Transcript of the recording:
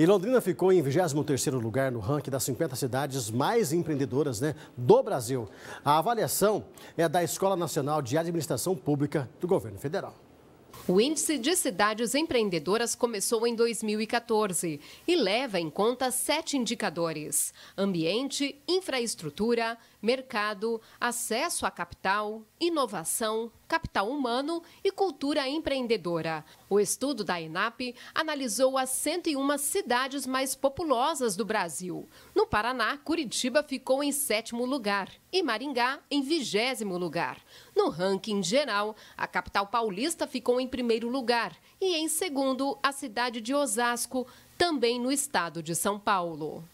E Londrina ficou em 23º lugar no ranking das 50 cidades mais empreendedoras né, do Brasil. A avaliação é da Escola Nacional de Administração Pública do Governo Federal. O Índice de Cidades Empreendedoras começou em 2014 e leva em conta sete indicadores: ambiente, infraestrutura, mercado, acesso à capital, inovação, capital humano e cultura empreendedora. O estudo da ENAP analisou as 101 cidades mais populosas do Brasil. No Paraná, Curitiba ficou em sétimo lugar e Maringá em vigésimo lugar. No ranking geral, a capital paulista ficou em primeiro lugar e em segundo a cidade de Osasco, também no estado de São Paulo.